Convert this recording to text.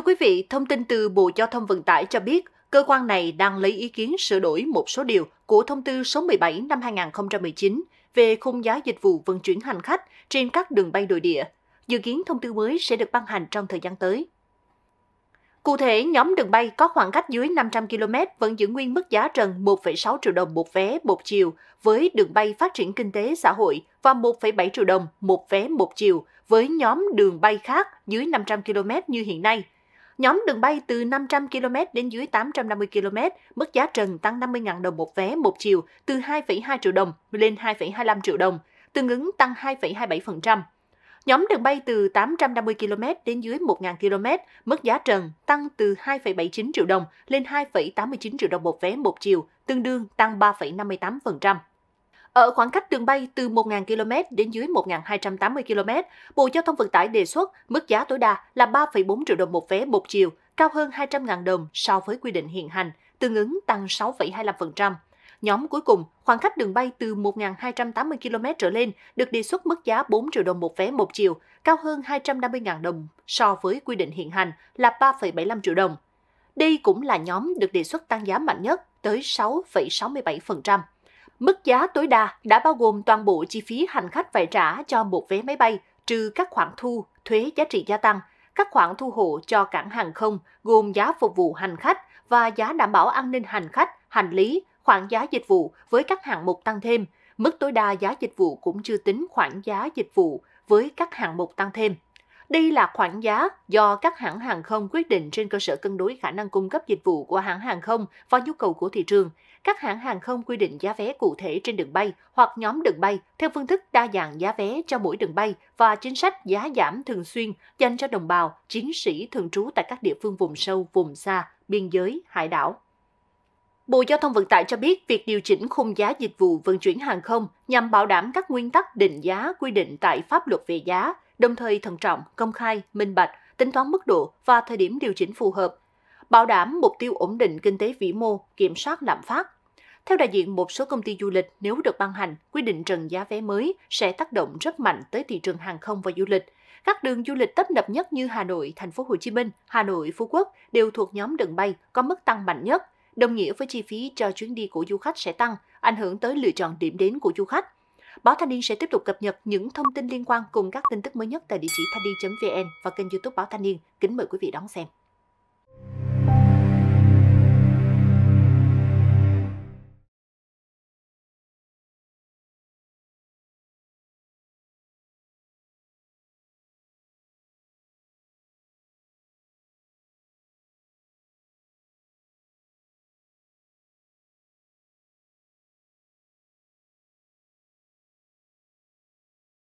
Thưa quý vị, thông tin từ Bộ Giao thông Vận tải cho biết, cơ quan này đang lấy ý kiến sửa đổi một số điều của thông tư số 17 năm 2019 về khung giá dịch vụ vận chuyển hành khách trên các đường bay nội địa. Dự kiến thông tư mới sẽ được ban hành trong thời gian tới. Cụ thể, nhóm đường bay có khoảng cách dưới 500 km vẫn giữ nguyên mức giá trần 1,6 triệu đồng một vé một chiều với đường bay phát triển kinh tế xã hội và 1,7 triệu đồng một vé một chiều với nhóm đường bay khác dưới 500 km như hiện nay – Nhóm đường bay từ 500 km đến dưới 850 km, mức giá trần tăng 50.000 đồng một vé một chiều, từ 2,2 triệu đồng lên 2,25 triệu đồng, tương ứng tăng 2,27%. Nhóm đường bay từ 850 km đến dưới 1.000 km, mức giá trần tăng từ 2,79 triệu đồng lên 2,89 triệu đồng một vé một chiều, tương đương tăng 3,58%. Ở khoảng cách đường bay từ 1.000 km đến dưới 1.280 km, Bộ Giao thông Vận tải đề xuất mức giá tối đa là 3,4 triệu đồng một vé một chiều, cao hơn 200.000 đồng so với quy định hiện hành, tương ứng tăng 6,25%. Nhóm cuối cùng, khoảng cách đường bay từ 1.280 km trở lên được đề xuất mức giá 4 triệu đồng một vé một chiều, cao hơn 250.000 đồng so với quy định hiện hành là 3,75 triệu đồng. Đây cũng là nhóm được đề xuất tăng giá mạnh nhất tới 6,67%. Mức giá tối đa đã bao gồm toàn bộ chi phí hành khách phải trả cho một vé máy bay, trừ các khoản thu, thuế giá trị gia tăng, các khoản thu hộ cho cảng hàng không gồm giá phục vụ hành khách và giá đảm bảo an ninh hành khách, hành lý, khoản giá dịch vụ với các hạng mục tăng thêm. Mức tối đa giá dịch vụ cũng chưa tính khoản giá dịch vụ với các hạng mục tăng thêm. Đây là khoản giá do các hãng hàng không quyết định trên cơ sở cân đối khả năng cung cấp dịch vụ của hãng hàng không và nhu cầu của thị trường. Các hãng hàng không quy định giá vé cụ thể trên đường bay hoặc nhóm đường bay theo phương thức đa dạng giá vé cho mỗi đường bay và chính sách giá giảm thường xuyên dành cho đồng bào, chiến sĩ thường trú tại các địa phương vùng sâu, vùng xa, biên giới, hải đảo. Bộ Giao thông Vận tải cho biết việc điều chỉnh khung giá dịch vụ vận chuyển hàng không nhằm bảo đảm các nguyên tắc định giá quy định tại pháp luật về giá, đồng thời thận trọng, công khai, minh bạch, tính toán mức độ và thời điểm điều chỉnh phù hợp, bảo đảm mục tiêu ổn định kinh tế vĩ mô, kiểm soát lạm phát. Theo đại diện một số công ty du lịch, nếu được ban hành, quy định trần giá vé mới sẽ tác động rất mạnh tới thị trường hàng không và du lịch. Các đường du lịch tấp nập nhất như Hà Nội, Thành phố Hồ Chí Minh, Hà Nội, Phú Quốc đều thuộc nhóm đường bay có mức tăng mạnh nhất, đồng nghĩa với chi phí cho chuyến đi của du khách sẽ tăng, ảnh hưởng tới lựa chọn điểm đến của du khách. Báo Thanh niên sẽ tiếp tục cập nhật những thông tin liên quan cùng các tin tức mới nhất tại địa chỉ thanh niên.vn và kênh YouTube Báo Thanh niên. Kính mời quý vị đón xem.